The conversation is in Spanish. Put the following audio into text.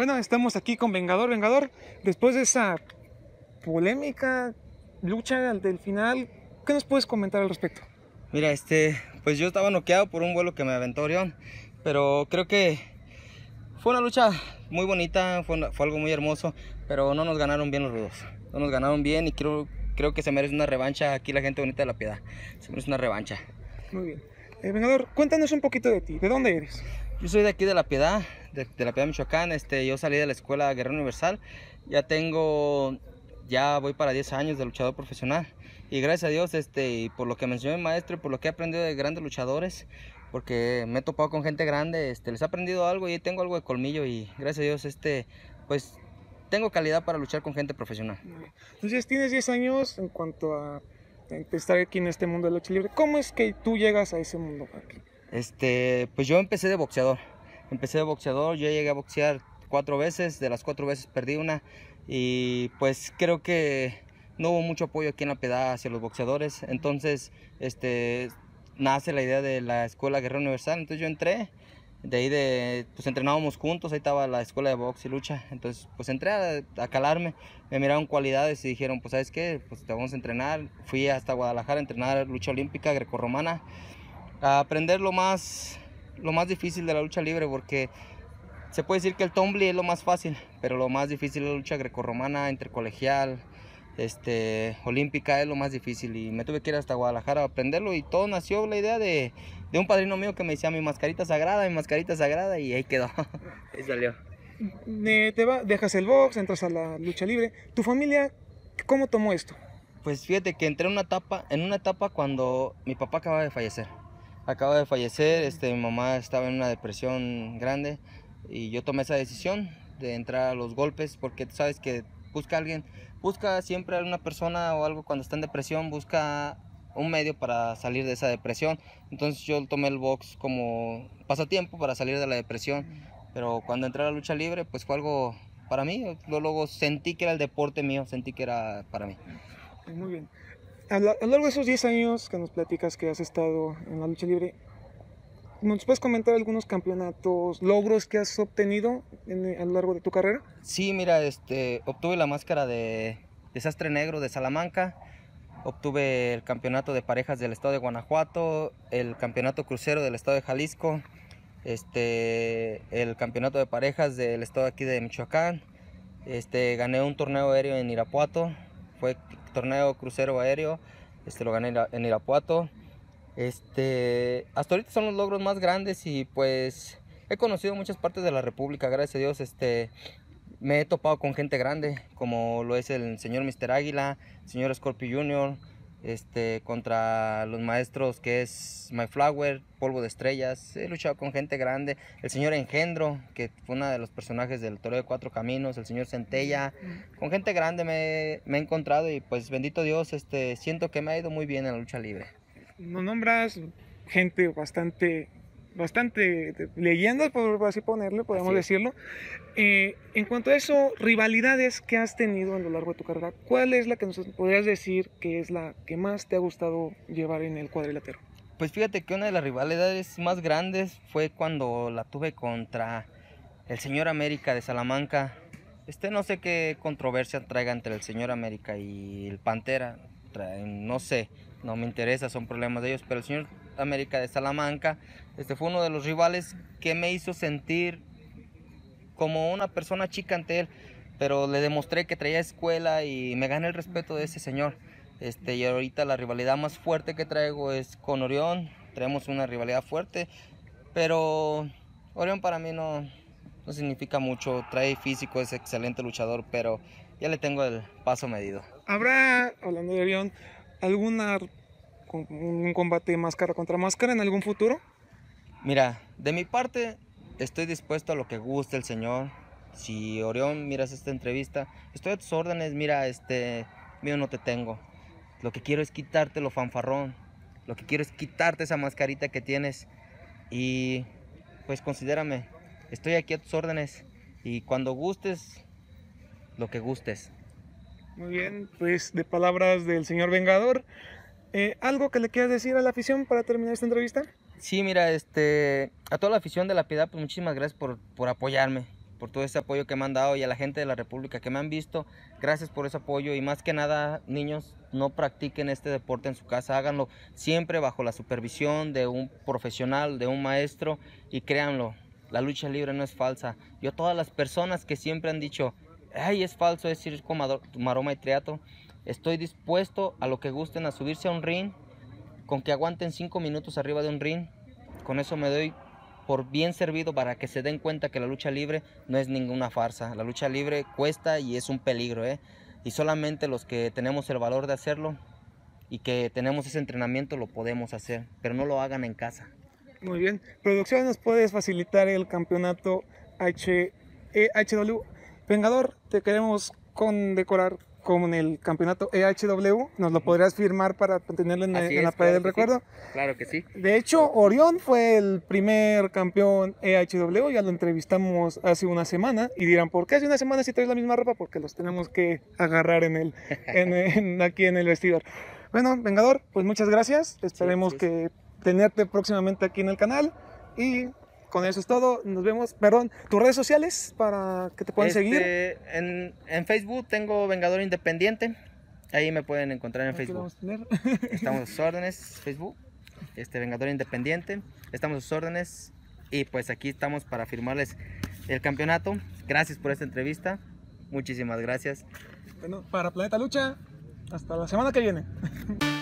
Bueno, estamos aquí con Vengador, Vengador. Después de esa polémica lucha del final, ¿qué nos puedes comentar al respecto? Mira, este, pues yo estaba noqueado por un vuelo que me aventó Orión, pero creo que fue una lucha muy bonita, fue, algo muy hermoso, pero no nos ganaron bien los rudos. No nos ganaron bien y creo, creo que se merece una revancha aquí la gente bonita de la piedad. Se merece una revancha. Muy bien. Eh, Vengador, cuéntanos un poquito de ti, ¿de dónde eres? Yo soy de aquí de La Piedad, de, La Piedad, Michoacán. Este, yo salí de la Escuela Guerrero Universal. Ya tengo, ya voy para 10 años de luchador profesional. Y gracias a Dios, este, por lo que enseñó mi maestro por lo que he aprendido de grandes luchadores, porque me he topado con gente grande, este, les he aprendido algo y tengo algo de colmillo y gracias a Dios, este, pues tengo calidad para luchar con gente profesional. Entonces tienes 10 años en cuanto a estar aquí en este mundo de lucha libre. ¿Cómo es que tú llegas a ese mundo? Aquí? Este, pues yo empecé de boxeador. Empecé de boxeador, yo llegué a boxear cuatro veces, de las cuatro veces perdí una. Y pues creo que no hubo mucho apoyo aquí en la peda hacia los boxeadores. Entonces, este, nace la idea de la Escuela Guerrero Universal. Entonces yo entré, de ahí de, pues entrenábamos juntos, ahí estaba la escuela de box y lucha, entonces pues entré a, calarme, me miraron cualidades y dijeron, pues sabes qué, pues te vamos a entrenar, fui hasta Guadalajara a entrenar lucha olímpica grecorromana aprender lo más, lo más difícil de la lucha libre, porque se puede decir que el tumbli es lo más fácil, pero lo más difícil es la lucha grecorromana, intercolegial, este, olímpica es lo más difícil y me tuve que ir hasta Guadalajara a aprenderlo y todo nació la idea de, de un padrino mío que me decía mi mascarita sagrada, mi mascarita sagrada y ahí quedó, ahí salió. Te va, dejas el box, entras a la lucha libre. ¿Tu familia cómo tomó esto? Pues fíjate que entré en una etapa, en una etapa cuando mi papá acaba de fallecer acaba de fallecer, este, mi mamá estaba en una depresión grande y yo tomé esa decisión de entrar a los golpes porque tú sabes que busca alguien, busca siempre a una persona o algo cuando está en depresión, busca un medio para salir de esa depresión. Entonces yo tomé el box como pasatiempo para salir de la depresión, pero cuando entré a la lucha libre pues fue algo para mí, luego sentí que era el deporte mío, sentí que era para mí. Muy bien a, lo largo de esos 10 años que nos platicas que has estado en la lucha libre, ¿Nos puedes comentar algunos campeonatos, logros que has obtenido a lo largo de tu carrera? Sí, mira, este, obtuve la máscara de Desastre Negro de Salamanca, obtuve el campeonato de parejas del estado de Guanajuato, el campeonato crucero del estado de Jalisco, este, el campeonato de parejas del estado aquí de Michoacán, este, gané un torneo aéreo en Irapuato, fue torneo crucero aéreo. Este lo gané en Irapuato. Este, hasta ahorita son los logros más grandes y pues he conocido muchas partes de la República, gracias a Dios. Este, me he topado con gente grande, como lo es el señor Mr. Águila, señor Scorpio Jr., este, contra los maestros que es My Flower, Polvo de Estrellas, he luchado con gente grande, el señor Engendro, que fue uno de los personajes del Toro de Cuatro Caminos, el señor Centella, con gente grande me, he encontrado y pues bendito Dios, este, siento que me ha ido muy bien en la lucha libre. No nombras gente bastante bastante leyendas, por así ponerle, podemos decirlo. Eh, en cuanto a eso, rivalidades que has tenido a lo largo de tu carrera, ¿cuál es la que nos podrías decir que es la que más te ha gustado llevar en el cuadrilátero? Pues fíjate que una de las rivalidades más grandes fue cuando la tuve contra el señor América de Salamanca. Este no sé qué controversia traiga entre el señor América y el Pantera, no sé, no me interesa, son problemas de ellos, pero el señor América de Salamanca, este fue uno de los rivales que me hizo sentir como una persona chica ante él, pero le demostré que traía escuela y me gané el respeto de ese señor. Este, y ahorita la rivalidad más fuerte que traigo es con Orión, traemos una rivalidad fuerte, pero Orión para mí no, no significa mucho, trae físico, es excelente luchador, pero ya le tengo el paso medido. Habrá, hablando de Orión, alguna un combate máscara contra máscara en algún futuro? Mira, de mi parte estoy dispuesto a lo que guste el señor. Si Orión miras esta entrevista, estoy a tus órdenes. Mira, este mío no te tengo. Lo que quiero es quitarte lo fanfarrón. Lo que quiero es quitarte esa mascarita que tienes. Y pues considérame, estoy aquí a tus órdenes. Y cuando gustes, lo que gustes. Muy bien, pues de palabras del señor Vengador, eh, ¿algo que le quieras decir a la afición para terminar esta entrevista? Sí, mira, este, a toda la afición de La Piedad, pues muchísimas gracias por, por apoyarme, por todo ese apoyo que me han dado y a la gente de la República que me han visto, gracias por ese apoyo y más que nada, niños, no practiquen este deporte en su casa, háganlo siempre bajo la supervisión de un profesional, de un maestro y créanlo, la lucha libre no es falsa. Yo todas las personas que siempre han dicho, ay, es falso, decir circo, maroma y Triato Estoy dispuesto a lo que gusten, a subirse a un ring, con que aguanten 5 minutos arriba de un ring. Con eso me doy por bien servido para que se den cuenta que la lucha libre no es ninguna farsa. La lucha libre cuesta y es un peligro, ¿eh? Y solamente los que tenemos el valor de hacerlo y que tenemos ese entrenamiento lo podemos hacer, pero no lo hagan en casa. Muy bien. Producción, ¿nos puedes facilitar el campeonato H HW? Eh, Vengador, te queremos condecorar con el campeonato EHW. ¿Nos lo podrías firmar para tenerlo en, la pared del recuerdo? Claro que sí. De hecho, Orión fue el primer campeón EHW. Ya lo entrevistamos hace una semana. Y dirán, ¿por qué hace una semana si traes la misma ropa? Porque los tenemos que agarrar en el, aquí en el vestidor. Bueno, Vengador, pues muchas gracias. Esperemos que tenerte próximamente aquí en el canal. Y con eso es todo. Nos vemos. Perdón, tus redes sociales para que te puedan este, seguir. En, Facebook tengo Vengador Independiente. Ahí me pueden encontrar en Facebook. Estamos a sus órdenes, Facebook. Este Vengador Independiente. Estamos a sus órdenes. Y pues aquí estamos para firmarles el campeonato. Gracias por esta entrevista. Muchísimas gracias. Bueno, para Planeta Lucha, hasta la semana que viene.